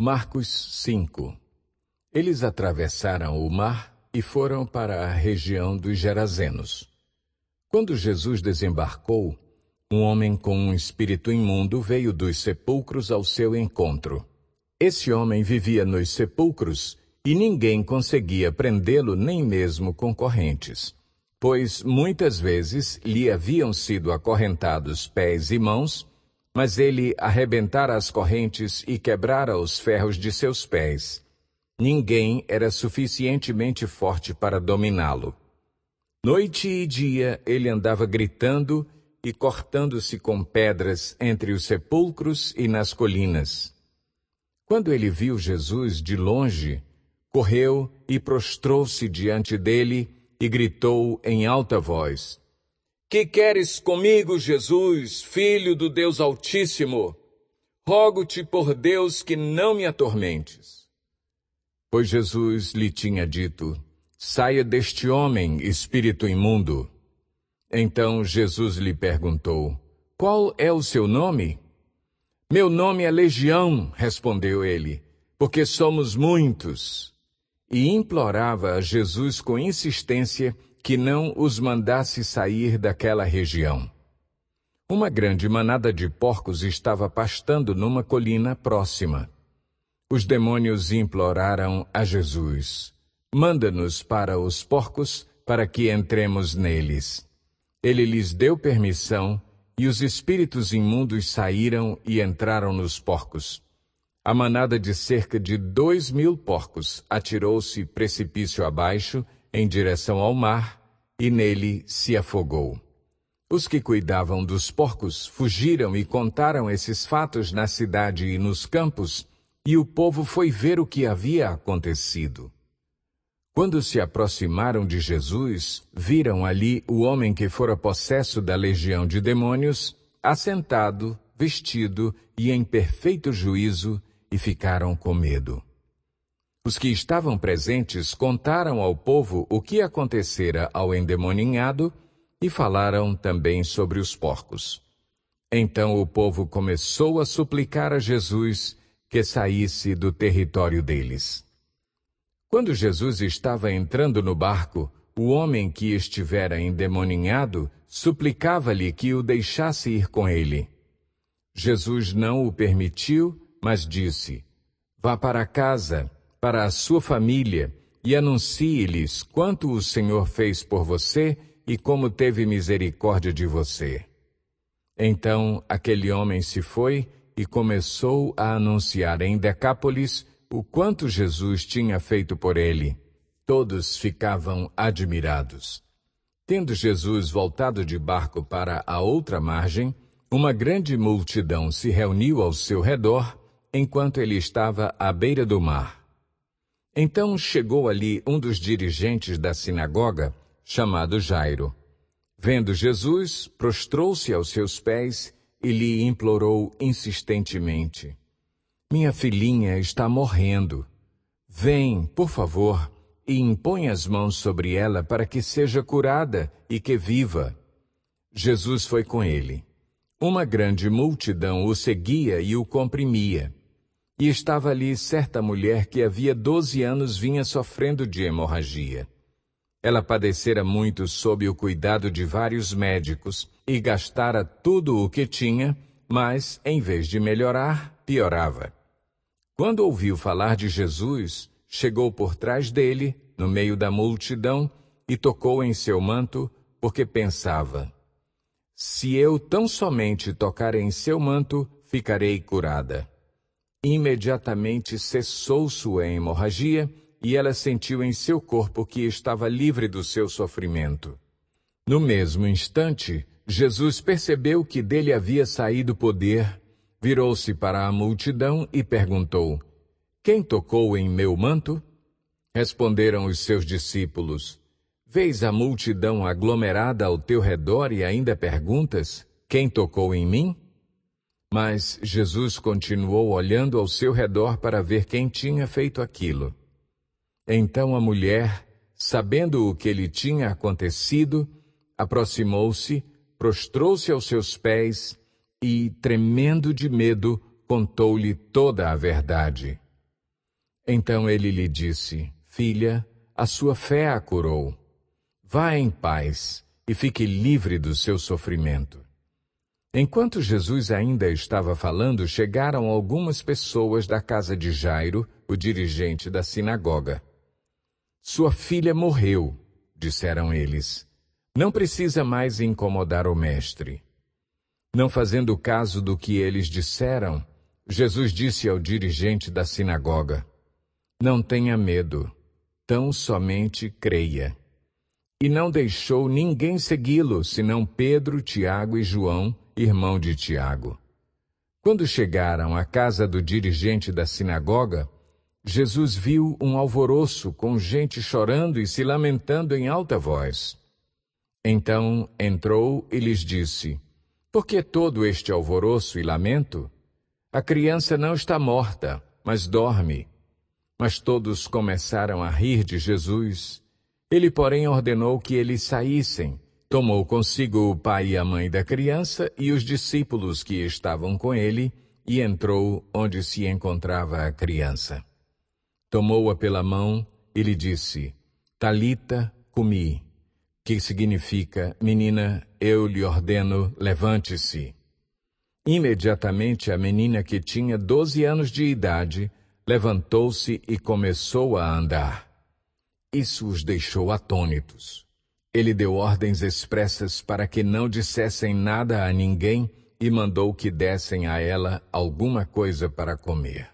Marcos 5 Eles atravessaram o mar e foram para a região dos Gerazenos. Quando Jesus desembarcou, um homem com um espírito imundo veio dos sepulcros ao seu encontro. Esse homem vivia nos sepulcros e ninguém conseguia prendê-lo nem mesmo com correntes, pois muitas vezes lhe haviam sido acorrentados pés e mãos mas ele arrebentara as correntes e quebrara os ferros de seus pés. Ninguém era suficientemente forte para dominá-lo. Noite e dia ele andava gritando e cortando-se com pedras entre os sepulcros e nas colinas. Quando ele viu Jesus de longe, correu e prostrou-se diante dele e gritou em alta voz: que queres comigo, Jesus, filho do Deus Altíssimo? Rogo-te por Deus que não me atormentes. Pois Jesus lhe tinha dito: Saia deste homem, espírito imundo. Então Jesus lhe perguntou: Qual é o seu nome? Meu nome é Legião, respondeu ele, porque somos muitos. E implorava a Jesus com insistência que não os mandasse sair daquela região. Uma grande manada de porcos estava pastando numa colina próxima. Os demônios imploraram a Jesus: Manda-nos para os porcos, para que entremos neles. Ele lhes deu permissão, e os espíritos imundos saíram e entraram nos porcos. A manada de cerca de dois mil porcos atirou-se precipício abaixo em direção ao mar, e nele se afogou. Os que cuidavam dos porcos fugiram e contaram esses fatos na cidade e nos campos, e o povo foi ver o que havia acontecido. Quando se aproximaram de Jesus, viram ali o homem que fora possesso da legião de demônios, assentado, vestido e em perfeito juízo, e ficaram com medo. Os que estavam presentes contaram ao povo o que acontecera ao endemoninhado e falaram também sobre os porcos. Então o povo começou a suplicar a Jesus que saísse do território deles. Quando Jesus estava entrando no barco, o homem que estivera endemoninhado suplicava-lhe que o deixasse ir com ele. Jesus não o permitiu, mas disse: Vá para casa para a sua família e anuncie-lhes quanto o Senhor fez por você e como teve misericórdia de você. Então aquele homem se foi e começou a anunciar em Decápolis o quanto Jesus tinha feito por ele. Todos ficavam admirados. Tendo Jesus voltado de barco para a outra margem, uma grande multidão se reuniu ao seu redor enquanto ele estava à beira do mar. Então chegou ali um dos dirigentes da sinagoga, chamado Jairo. Vendo Jesus, prostrou-se aos seus pés e lhe implorou insistentemente: Minha filhinha está morrendo. Vem, por favor, e impõe as mãos sobre ela para que seja curada e que viva. Jesus foi com ele. Uma grande multidão o seguia e o comprimia. E estava ali certa mulher que havia doze anos vinha sofrendo de hemorragia. Ela padecera muito sob o cuidado de vários médicos e gastara tudo o que tinha, mas, em vez de melhorar, piorava. Quando ouviu falar de Jesus, chegou por trás dele, no meio da multidão, e tocou em seu manto, porque pensava: Se eu tão somente tocar em seu manto, ficarei curada. Imediatamente cessou sua hemorragia e ela sentiu em seu corpo que estava livre do seu sofrimento. No mesmo instante, Jesus percebeu que dele havia saído poder, virou-se para a multidão e perguntou: Quem tocou em meu manto? Responderam os seus discípulos: Vês a multidão aglomerada ao teu redor e ainda perguntas: Quem tocou em mim? Mas Jesus continuou olhando ao seu redor para ver quem tinha feito aquilo. Então a mulher, sabendo o que lhe tinha acontecido, aproximou-se, prostrou-se aos seus pés e, tremendo de medo, contou-lhe toda a verdade. Então ele lhe disse: Filha, a sua fé a curou. Vá em paz e fique livre do seu sofrimento. Enquanto Jesus ainda estava falando, chegaram algumas pessoas da casa de Jairo, o dirigente da sinagoga. Sua filha morreu, disseram eles. Não precisa mais incomodar o mestre. Não fazendo caso do que eles disseram, Jesus disse ao dirigente da sinagoga: Não tenha medo, tão somente creia. E não deixou ninguém segui-lo, senão Pedro, Tiago e João, irmão de Tiago. Quando chegaram à casa do dirigente da sinagoga, Jesus viu um alvoroço com gente chorando e se lamentando em alta voz. Então entrou e lhes disse: Por que todo este alvoroço e lamento? A criança não está morta, mas dorme. Mas todos começaram a rir de Jesus. Ele, porém, ordenou que eles saíssem Tomou consigo o pai e a mãe da criança e os discípulos que estavam com ele, e entrou onde se encontrava a criança. Tomou-a pela mão e lhe disse: Talita comi, que significa: Menina, eu lhe ordeno, levante-se. Imediatamente a menina que tinha doze anos de idade levantou-se e começou a andar. Isso os deixou atônitos. Ele deu ordens expressas para que não dissessem nada a ninguém e mandou que dessem a ela alguma coisa para comer.